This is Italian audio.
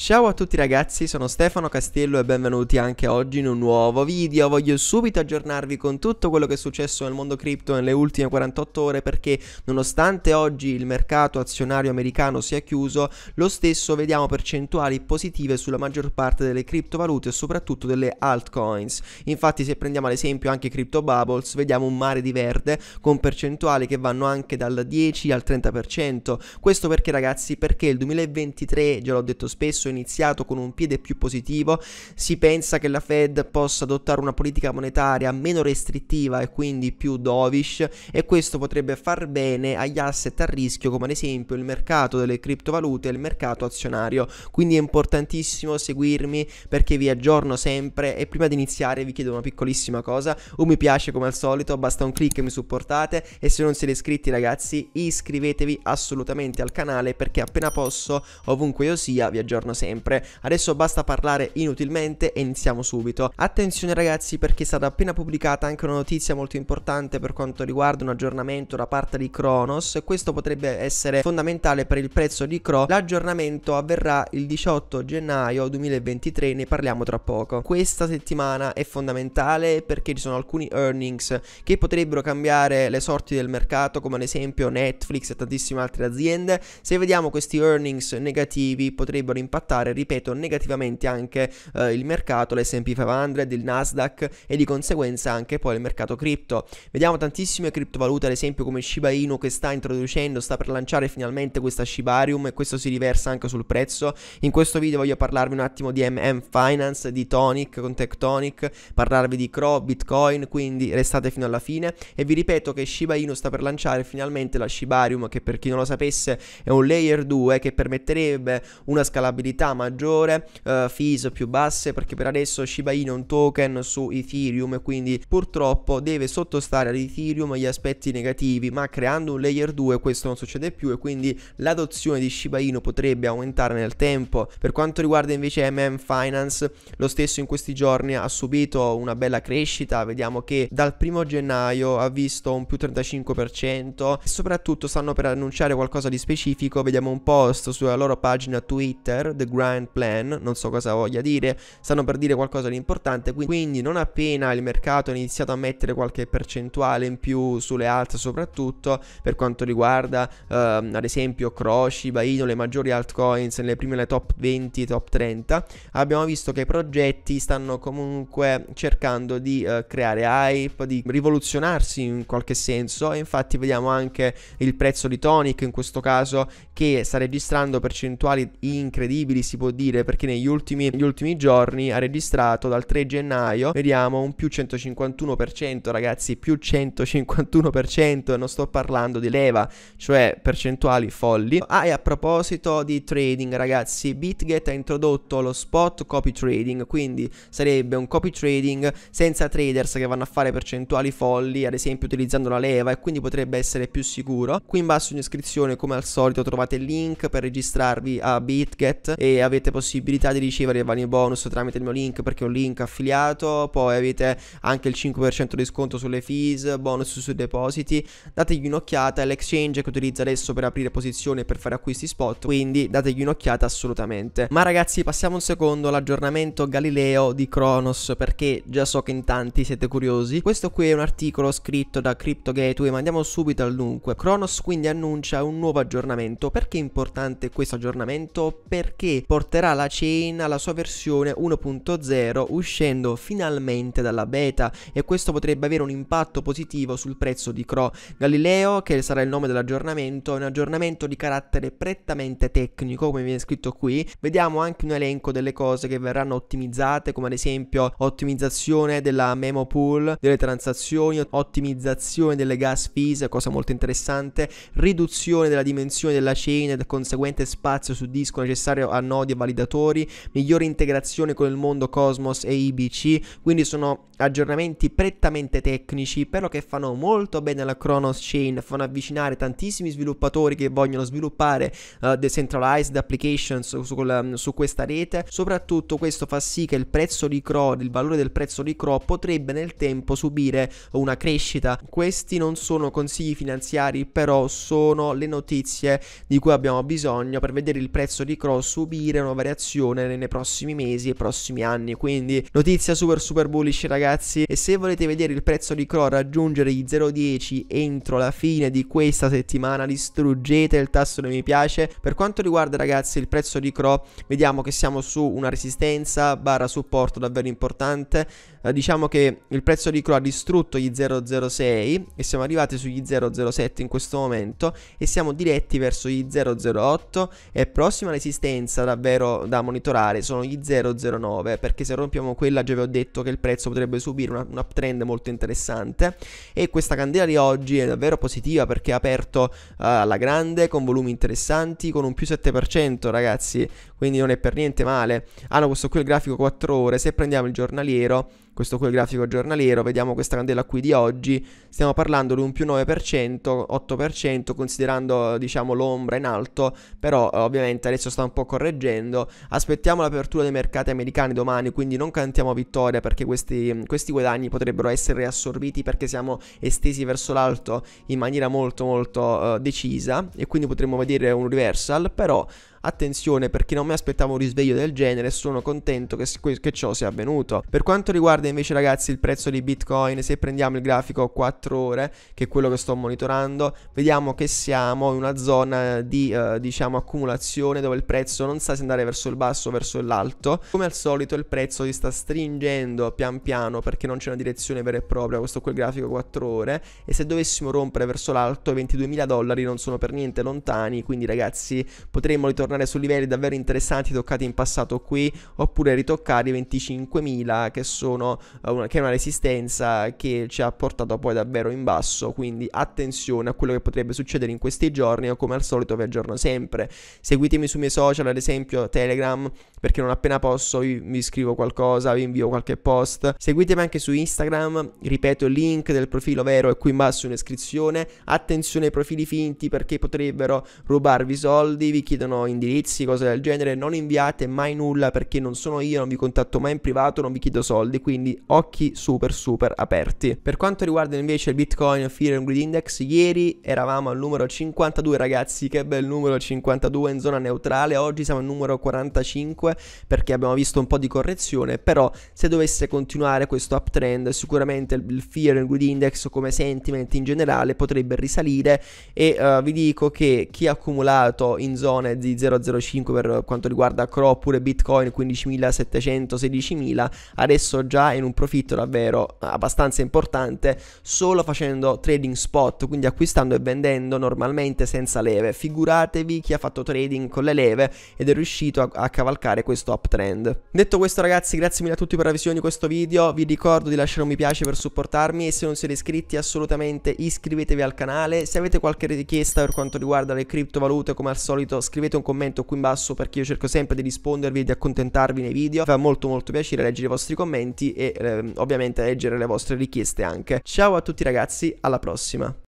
Ciao a tutti ragazzi, sono Stefano Castello e benvenuti anche oggi in un nuovo video. Voglio subito aggiornarvi con tutto quello che è successo nel mondo cripto nelle ultime 48 ore perché nonostante oggi il mercato azionario americano sia chiuso, lo stesso vediamo percentuali positive sulla maggior parte delle criptovalute e soprattutto delle altcoins. Infatti se prendiamo ad esempio anche Crypto Bubbles, vediamo un mare di verde con percentuali che vanno anche dal 10 al 30%. Questo perché ragazzi? Perché il 2023, già l'ho detto spesso, corso iniziato con un piede più positivo, si pensa che la Fed possa adottare una politica monetaria meno restrittiva e quindi più dovish e questo potrebbe far bene agli asset a rischio come ad esempio il mercato delle criptovalute e il mercato azionario. Quindi è importantissimo seguirmi perché vi aggiorno sempre e prima di iniziare vi chiedo una piccolissima cosa, un mi piace come al solito, basta un clic e mi supportate e se non siete iscritti ragazzi iscrivetevi assolutamente al canale perché appena posso ovunque io sia vi aggiorno sempre sempre. Adesso basta parlare inutilmente e iniziamo subito. Attenzione ragazzi perché è stata appena pubblicata anche una notizia molto importante per quanto riguarda un aggiornamento da parte di Kronos. Questo potrebbe essere fondamentale per il prezzo di Cro. L'aggiornamento avverrà il 18 gennaio 2023, ne parliamo tra poco. Questa settimana è fondamentale perché ci sono alcuni earnings che potrebbero cambiare le sorti del mercato come ad esempio Netflix e tantissime altre aziende. Se vediamo questi earnings negativi potrebbero impattare impattare, ripeto, negativamente anche eh, il mercato, l'SP 500, il Nasdaq e di conseguenza anche poi il mercato cripto. Vediamo tantissime criptovalute, ad esempio come Shiba Inu che sta introducendo, sta per lanciare finalmente questa Shibarium e questo si riversa anche sul prezzo. In questo video voglio parlarvi un attimo di MM Finance, di Tonic con Tectonic, parlarvi di Crow, Bitcoin, quindi restate fino alla fine e vi ripeto che Shiba Inu sta per lanciare finalmente la Shibarium che per chi non lo sapesse è un layer 2 che permetterebbe una scalabilità liquidità maggiore, uh, fees più basse perché per adesso Shiba Inu è un token su Ethereum e quindi purtroppo deve sottostare ad Ethereum gli aspetti negativi, ma creando un layer 2 questo non succede più e quindi l'adozione di Shiba Inu potrebbe aumentare nel tempo. Per quanto riguarda invece MM Finance, lo stesso in questi giorni ha subito una bella crescita, vediamo che dal primo gennaio ha visto un più 35% e soprattutto stanno per annunciare qualcosa di specifico, vediamo un post sulla loro pagina Twitter The Grand Plan, non so cosa voglia dire, stanno per dire qualcosa di importante, quindi non appena il mercato ha iniziato a mettere qualche percentuale in più sulle altre, soprattutto per quanto riguarda ehm, ad esempio Croci, Baino, le maggiori altcoins nelle prime le top 20, top 30, abbiamo visto che i progetti stanno comunque cercando di eh, creare hype, di rivoluzionarsi in qualche senso e infatti vediamo anche il prezzo di Tonic in questo caso che sta registrando percentuali incredibili possibili si può dire perché negli ultimi, ultimi giorni ha registrato dal 3 gennaio, vediamo un più 151% ragazzi, più 151% e non sto parlando di leva, cioè percentuali folli. Ah e a proposito di trading ragazzi, BitGet ha introdotto lo spot copy trading, quindi sarebbe un copy trading senza traders che vanno a fare percentuali folli, ad esempio utilizzando la leva e quindi potrebbe essere più sicuro. Qui in basso in descrizione come al solito trovate il link per registrarvi a BitGet e avete possibilità di ricevere vari bonus tramite il mio link perché è un link affiliato, poi avete anche il 5% di sconto sulle fees, bonus sui depositi, dategli un'occhiata, è l'exchange che utilizza adesso per aprire posizioni e per fare acquisti spot, quindi dategli un'occhiata assolutamente. Ma ragazzi passiamo un secondo all'aggiornamento Galileo di Kronos perché già so che in tanti siete curiosi. Questo qui è un articolo scritto da Crypto Gateway, ma andiamo subito al dunque. Kronos quindi annuncia un nuovo aggiornamento. Perché è importante questo aggiornamento? Perché che porterà la chain alla sua versione 1.0 uscendo finalmente dalla beta e questo potrebbe avere un impatto positivo sul prezzo di Cro. Galileo, che sarà il nome dell'aggiornamento, è un aggiornamento di carattere prettamente tecnico, come viene scritto qui. Vediamo anche un elenco delle cose che verranno ottimizzate, come ad esempio ottimizzazione della memo pool, delle transazioni, ottimizzazione delle gas fees, cosa molto interessante, riduzione della dimensione della chain e del conseguente spazio su disco necessario a a nodi e validatori, migliore integrazione con il mondo Cosmos e IBC, quindi sono aggiornamenti prettamente tecnici, però che fanno molto bene alla Chronos Chain, fanno avvicinare tantissimi sviluppatori che vogliono sviluppare uh, decentralized applications su, quella, su, questa rete, soprattutto questo fa sì che il prezzo di CRO, il valore del prezzo di CRO potrebbe nel tempo subire una crescita. Questi non sono consigli finanziari, però sono le notizie di cui abbiamo bisogno per vedere il prezzo di CRO subire subire una variazione nei prossimi mesi e prossimi anni. Quindi notizia super super bullish ragazzi e se volete vedere il prezzo di Crow raggiungere gli 0,10 entro la fine di questa settimana distruggete il tasto dei mi piace. Per quanto riguarda ragazzi il prezzo di Crow vediamo che siamo su una resistenza barra supporto davvero importante. Eh, diciamo che il prezzo di Crow ha distrutto gli 0,06 e siamo arrivati sugli 0,07 in questo momento e siamo diretti verso gli 0,08 e prossima resistenza tendenza davvero da monitorare sono gli 009 perché se rompiamo quella già vi ho detto che il prezzo potrebbe subire una, un uptrend molto interessante e questa candela di oggi è davvero positiva perché ha aperto uh, alla grande con volumi interessanti con un più 7% ragazzi quindi non è per niente male hanno ah, questo qui il grafico 4 ore se prendiamo il giornaliero questo qui è il grafico giornaliero, vediamo questa candela qui di oggi, stiamo parlando di un più 9%, 8%, considerando diciamo l'ombra in alto, però eh, ovviamente adesso sta un po' correggendo, aspettiamo l'apertura dei mercati americani domani, quindi non cantiamo vittoria perché questi, questi guadagni potrebbero essere assorbiti perché siamo estesi verso l'alto in maniera molto molto uh, decisa e quindi potremmo vedere un reversal, però Attenzione, perché non mi aspettavo un risveglio del genere e sono contento che, che, ciò sia avvenuto. Per quanto riguarda invece ragazzi il prezzo di Bitcoin, se prendiamo il grafico 4 ore, che è quello che sto monitorando, vediamo che siamo in una zona di eh, diciamo accumulazione dove il prezzo non sa se andare verso il basso o verso l'alto. Come al solito il prezzo si sta stringendo pian piano perché non c'è una direzione vera e propria, questo quel grafico 4 ore e se dovessimo rompere verso l'alto i 22.000 dollari non sono per niente lontani, quindi ragazzi potremmo ritornare tornare su livelli davvero interessanti toccati in passato qui, oppure ritoccare i 25.000 che sono eh, una, che è una resistenza che ci ha portato poi davvero in basso, quindi attenzione a quello che potrebbe succedere in questi giorni o come al solito vi aggiorno sempre. Seguitemi sui miei social, ad esempio Telegram, perché non appena posso vi scrivo qualcosa, vi invio qualche post. Seguitemi anche su Instagram, ripeto il link del profilo vero è qui in basso in descrizione. Attenzione ai profili finti perché potrebbero rubarvi soldi, vi chiedono in indirizzi, cose del genere, non inviate mai nulla perché non sono io, non vi contatto mai in privato, non vi chiedo soldi, quindi occhi super super aperti. Per quanto riguarda invece il Bitcoin Fear and Grid Index, ieri eravamo al numero 52 ragazzi, che bel numero 52 in zona neutrale, oggi siamo al numero 45 perché abbiamo visto un po' di correzione, però se dovesse continuare questo uptrend sicuramente il Fear and Grid Index come sentiment in generale potrebbe risalire e uh, vi dico che chi ha accumulato in zone di 0 0,005 per quanto riguarda Crow oppure Bitcoin 15.700, 16.000, adesso già in un profitto davvero abbastanza importante solo facendo trading spot, quindi acquistando e vendendo normalmente senza leve. Figuratevi chi ha fatto trading con le leve ed è riuscito a, a cavalcare questo uptrend. Detto questo ragazzi, grazie mille a tutti per la visione di questo video, vi ricordo di lasciare un mi piace per supportarmi e se non siete iscritti assolutamente iscrivetevi al canale, se avete qualche richiesta per quanto riguarda le criptovalute come al solito scrivete un commento commento qui in basso perché io cerco sempre di rispondervi e di accontentarvi nei video. Fa molto molto piacere leggere i vostri commenti e eh, ovviamente leggere le vostre richieste anche. Ciao a tutti ragazzi, alla prossima.